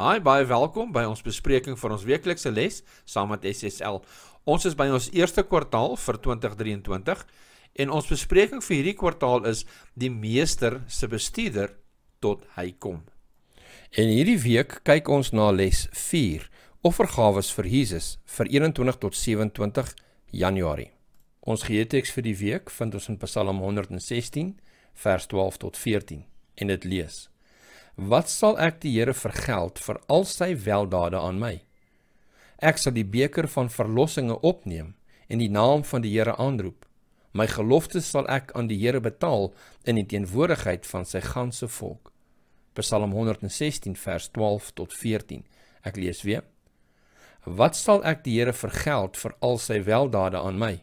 Hi, baie welkom by ons bespreking van ons weeklikse les saam met SSL. Ons is by ons eerste kwartaal vir 2023 en ons bespreking vir hierdie kwartaal is die meester se bestuurder tot hy kom. En hierdie week kyk ons na les 4, offergawes vir Jesus vir 21 tot 27 Januarie. Ons geheeteks vir die week vind ons in Psalm 116 vers 12 tot 14 en dit lees: Wat sal ek die Here vergeld vir al sy weldade aan my? Ek sal die beker van verlossinge opneem en die naam van die Here aanroep. My gelofte sal ek aan die Here betaal in die teenwoordigheid van sy ganse volk. Psalm 116 vers 12 tot 14. Ek lees weer. Wat sal ek die Here vergeld vir al sy weldade aan my?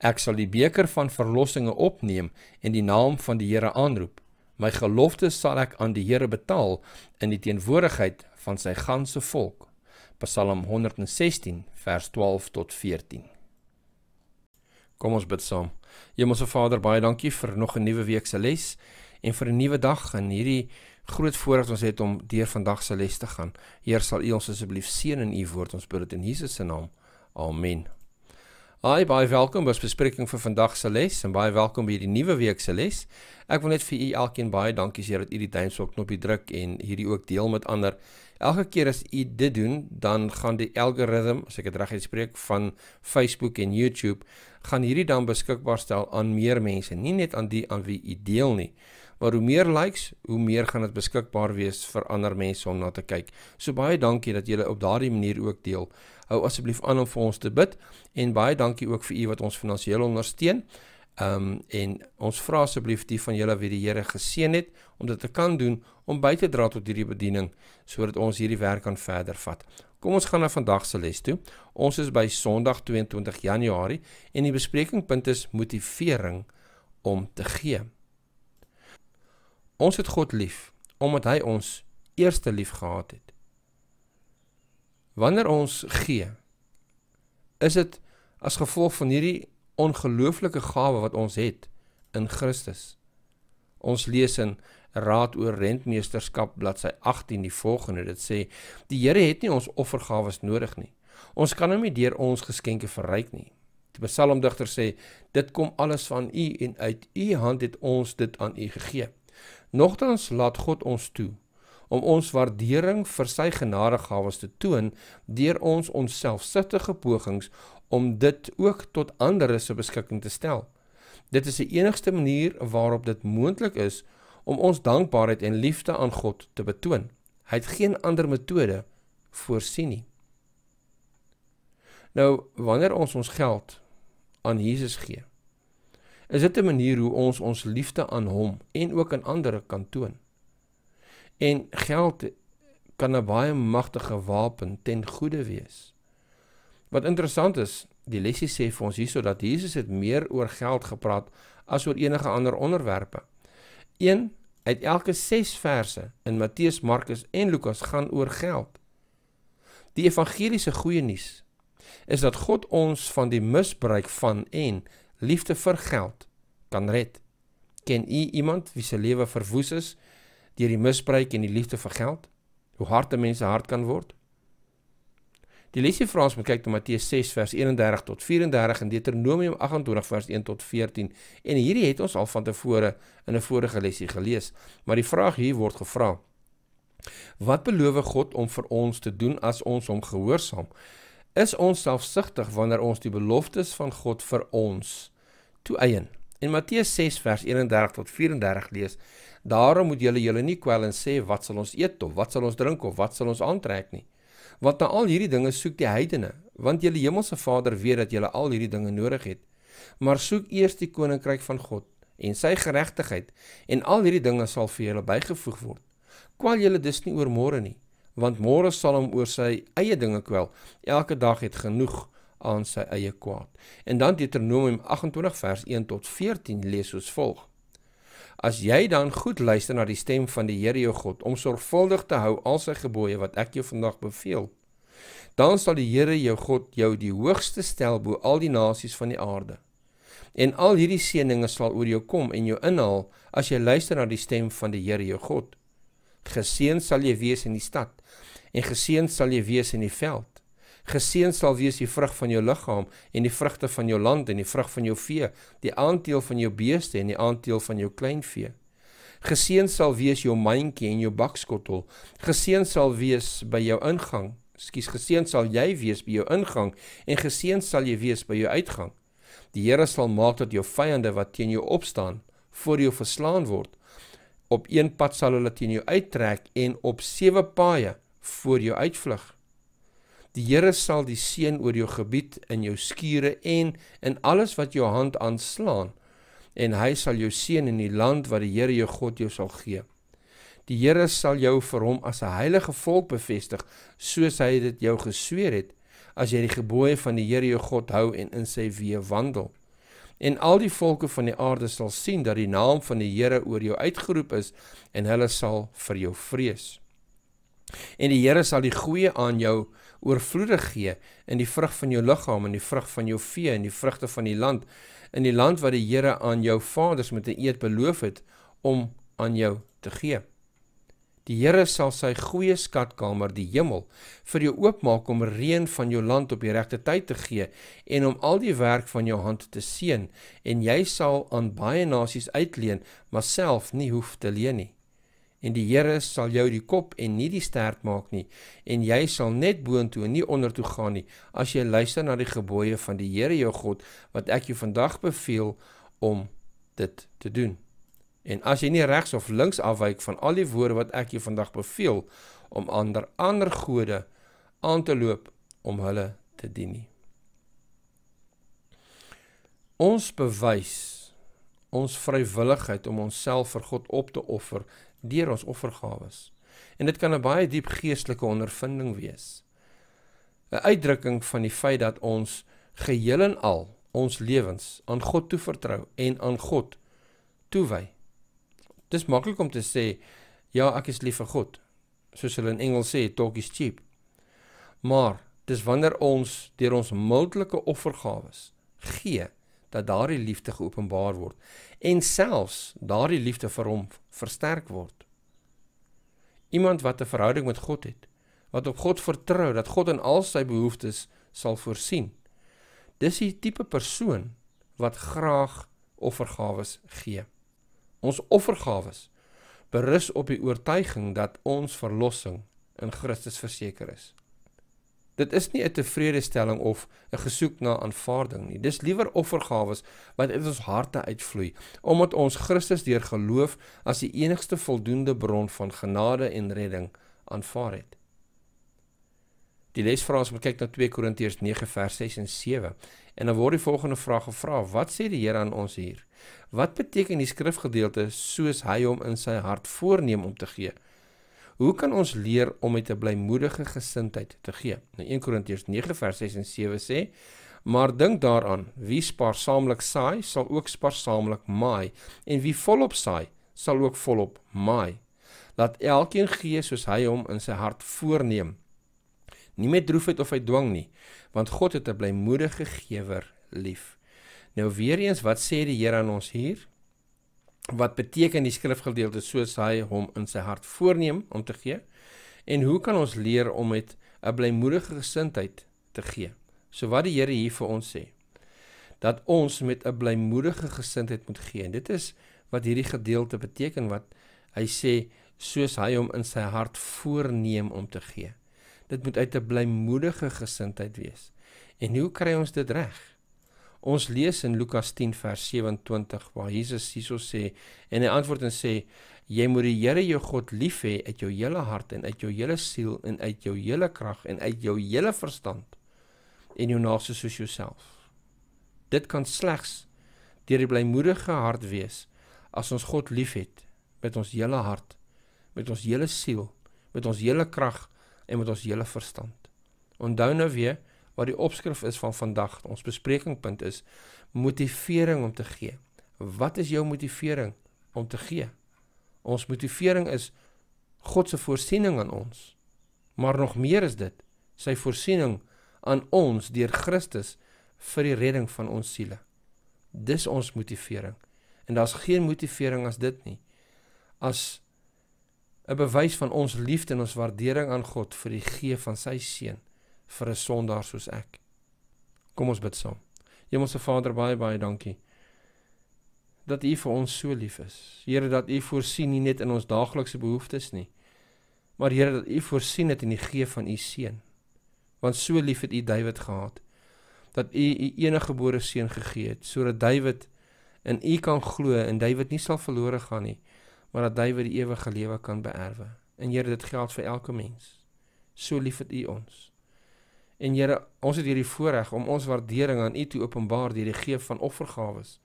Ek sal die beker van verlossinge opneem en die naam van die Here aanroep. My gelofte sal ek aan die Here betaal in die teenwoordigheid van sy ganse volk. Psalm 116 vers 12 tot 14. Kom ons bid saam. Hemelse Vader, baie dankie vir nog 'n nuwe week se les en vir 'n nuwe dag en hierdie groot voorreg ons het om deur vandag se les te gaan. Heer, sal U ons asseblief seën in U woord. Ons bid dit in Jesus se naam. Amen. Hi, baie welkom by ons bespreking vir vandag se les en baie welkom by hierdie nuwe week se les. Ek wil net vir u elkeen baie dankie sê dat u die duimpie op knoppie druk en hierdie ook deel met ander Elke keer as u dit doen, dan gaan die algoritme, as ek dit reg uitspreek, van Facebook en YouTube gaan hierdie dan beskikbaar stel aan meer mense, nie net aan die aan wie u deel nie. Maar hoe meer likes, hoe meer gaan dit beskikbaar wees vir ander mense om na te kyk. So baie dankie dat julle op daardie manier ook deel. Hou asseblief aan om vir ons te bid en baie dankie ook vir u wat ons finansiëel ondersteun. Ehm um, en ons vra asseblief die van julle wie die Here geseën het om dit te kan doen om by te dra tot hierdie bediening sodat ons hierdie werk kan verder vat. Kom ons gaan na vandag se les toe. Ons is by Sondag 22 Januarie en die besprekingpunt is motivering om te gee. Ons het God lief omdat hy ons eerste lief gehad het. Wanneer ons gee, is dit as gevolg van hierdie ongelooflike gawe wat ons het in Christus. Ons lees in Raad oor rentmeesterskap bladsy 18 die volgende dit sê die Here het nie ons offergawes nodig nie. Ons kan hom nie deur ons geskenke verryk nie. Die psalmdigter sê dit kom alles van U en uit U hand het ons dit aan U gegee. Nogtans laat God ons toe om ons waardering vir sy genadegawes te toon deur ons onselfsugtige pogings om dit ook tot ander se beskikking te stel. Dit is die enigste manier waarop dit moontlik is om ons dankbaarheid en liefde aan God te betoon. Hy het geen ander metode voorsien nie. Nou, wanneer ons ons geld aan Jesus gee, is dit 'n manier hoe ons ons liefde aan hom en ook aan ander kan toon. En geld kan 'n baie magtige wapen ten goeie wees. Wat interessant is, die lesie sê vir ons hierso dat Jesus het meer oor geld gepraat as oor enige ander onderwerpe. 1 uit elke 6 verse in Matteus, Markus en Lukas gaan oor geld. Die evangeliese goeie nuus is dat God ons van die misbruik van en liefde vir geld kan red. Ken u iemand wie se lewe verwoes is deur die misbruik en die liefde vir geld? Hoe hard 'n mens se hart kan word? Die lesie vra ons om kyk na Matteus 6 vers 31 tot 34 en Deuteronomium 28 vers 1 tot 14. En hierdie het ons al van tevore in 'n vorige lesie gelees, maar die vraag hier word gevra: Wat beloof God om vir ons te doen as ons hom gehoorsaam? Is ons selfsugtig wanneer ons die beloftes van God vir ons toeëien? In Matteus 6 vers 31 tot 34 lees: Daarom moet julle julle nie kwel en sê wat sal ons eet of wat sal ons drink of wat sal ons aantrek nie want na al hierdie dinge soek die heidene, want julle hemelse Vader weet dat julle al hierdie dinge nodig het. Maar soek eers die koninkryk van God en sy geregtigheid en al hierdie dinge sal vir julle bygevoeg word. Kwal julle dus nie oor môre nie, want môre sal hom oor sy eie dinge kwel. Elke dag het genoeg aan sy eie kwaad. En dan Deuteronomium 28 vers 1 tot 14 lees ons volgende: As jy dan goed luister na die stem van die Here jou God om sorgvuldig te hou al sy gebooie wat ek jou vandag beveel, dan sal die Here jou God jou die hoogste stel bo al die nasies van die aarde. En al hierdie seëninge sal oor jou kom en jou inhaal as jy luister na die stem van die Here jou God. Geseën sal jy wees in die stad en geseën sal jy wees in die veld. Geseën sal wees die vrug van jou liggaam en die vrugte van jou land en die vrug van jou vee, die aandeel van jou beeste en die aandeel van jou kleinvee. Geseën sal wees jou mandjie en jou bakskottel. Geseën sal wees by jou ingang. Skus, geseën sal jy wees by jou ingang en geseën sal jy wees by jou uitgang. Die Here sal maak dat jou vyande wat teen jou opstaan, voor jou verslaan word. Op een pad sal hulle teen jou uittrek en op sewe paaie voor jou uitvlug. Die Here sal die seën oor jou gebied in jou skure en in alles wat jou hand aanslaan en hy sal jou seën in die land wat die Here jou God jou sal gee. Die Here sal jou vir hom as 'n heilige volk bevestig soos hy dit jou gesweer het as jy die gebooie van die Here jou God hou en in sy weë wandel. En al die volke van die aarde sal sien dat die naam van die Here oor jou uitgeroep is en hulle sal vir jou vrees. En die Here sal die goeie aan jou oorvloedig gee in die vrug van jou liggaam en die vrug van jou vee en die vrugte van die land in die land wat die Here aan jou vaders met 'n eed beloof het om aan jou te gee. Die Here sal sy goeie skatkamer die hemel vir jou oopmaak om reën van jou land op die regte tyd te gee en om al die werk van jou hand te seën en jy sal aan baie nasies uitleen maar self nie hoef te leen nie en die Here sal jou die kop en nie die stert maak nie en jy sal net boontoe en nie ondertoe gaan nie as jy luister na die gebooie van die Here jou God wat ek jou vandag beveel om dit te doen. En as jy nie regs of links afwyk van al die woorde wat ek jou vandag beveel om ander ander gode aan te loop om hulle te dien nie. Ons bewys ons vrywilligheid om onsself vir God op te offer deur ons offergawes. En dit kan 'n baie diep geestelike ondervinding wees. 'n Uitdrukking van die feit dat ons geheel en al ons lewens aan God toevertrou en aan God toewy. Dis maklik om te sê, ja, ek is lief vir God, soos hulle in Engels sê, talk is cheap. Maar dis wanneer ons deur ons mildelike offergawes gee dat daardie liefde geopenbaar word en selfs daardie liefde vir hom versterk word. Iemand wat 'n verhouding met God het, wat op God vertrou dat God in al sy behoeftes sal voorsien. Dis die tipe persoon wat graag offergawes gee. Ons offergawes berus op die oortuiging dat ons verlossing in Christus verseker is. Dit is nie 'n tevredestelling of 'n gesoek na aanvaarding nie. Dis liewer offergawes wat uit ons harte uitvloei, omdat ons Christus deur geloof as die enigste voldoende bron van genade en redding aanvaar het. Die les vra ons om kyk na 2 Korintiërs 9 vers 6 en 7 en dan word die volgende vraag gevra: Wat sê die Here aan ons hier? Wat beteken die skrifgedeelte soos hy hom in sy hart voorneem om te gee? Hoe kan ons leer om met 'n blymoedige gesindheid te gee? Nou 1 Korintiërs 9 vers 6 en 7 sê: "Maar dink daaraan, wie spaarsaamlik saai, sal ook spaarsaamlik maai, en wie volop saai, sal ook volop maai. Laat elkeen gee soos hy hom in sy hart voorneem, nie met droefheid of uit dwang nie, want God het 'n blymoedige gewer lief." Nou weer eens, wat sê die Here aan ons hier? wat beteken die skrifgedeelte soos hy hom in sy hart voorneem om te gee? En hoe kan ons leer om met 'n blymoedige gesindheid te gee? So wat die Here hier vir ons sê, dat ons met 'n blymoedige gesindheid moet gee. En dit is wat hierdie gedeelte beteken wat hy sê soos hy hom in sy hart voorneem om te gee. Dit moet uit 'n blymoedige gesindheid wees. En hoe kry ons dit reg? Ons lees in Lukas 10 vers 27 waar Jesus hieso sê en hy antwoord en sê jy moet die Here jou God lief hê uit jou hele hart en uit jou hele siel en uit jou hele krag en uit jou hele verstand en jou naaste soos jouself. Dit kan slegs deur die blymoedige hart wees as ons God liefhet met ons hele hart, met ons hele siel, met ons hele krag en met ons hele verstand. Onthou nou weer wat die opskrif is van vandag. Ons besprekingpunt is motivering om te gee. Wat is jou motivering om te gee? Ons motivering is God se voorsiening aan ons. Maar nog meer is dit sy voorsiening aan ons deur Christus vir die redding van ons siele. Dis ons motivering. En daar's geen motivering as dit nie. As 'n bewys van ons liefde en ons waardering aan God vir die gee van sy seun vir 'n sondaar soos ek. Kom ons bid saam. Hemelse Vader, baie baie dankie dat U vir ons so lief is. Here dat U voorsien nie net in ons daaglikse behoeftes nie, maar Here dat U voorsien dit in die gee van U seun. Want so lief het U David gehad dat U U eniggebore seun gegee het sodat David in U kan glo en David nie sal verlore gaan nie, maar dat David die ewige lewe kan beerwe. En Here, dit geld vir elke mens. So lief het U ons. En Here, ons het hierdie voorreg om ons waardering aan U te openbaar deur die gee van offergawes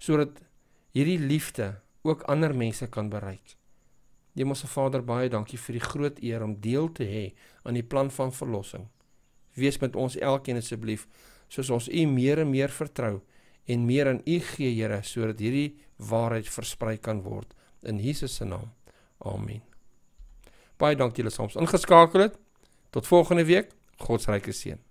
sodat hierdie liefde ook ander mense kan bereik. Hemelse Vader, baie dankie vir die groot eer om deel te hê aan die plan van verlossing. Wees met ons elkeen asseblief soos ons U meer en meer vertrou en meer aan U gee, Here, sodat hierdie waarheid versprei kan word in Jesus se naam. Amen. Baie dankie dat julle soms ingeskakel het. Tot volgende week. God se ryke seën.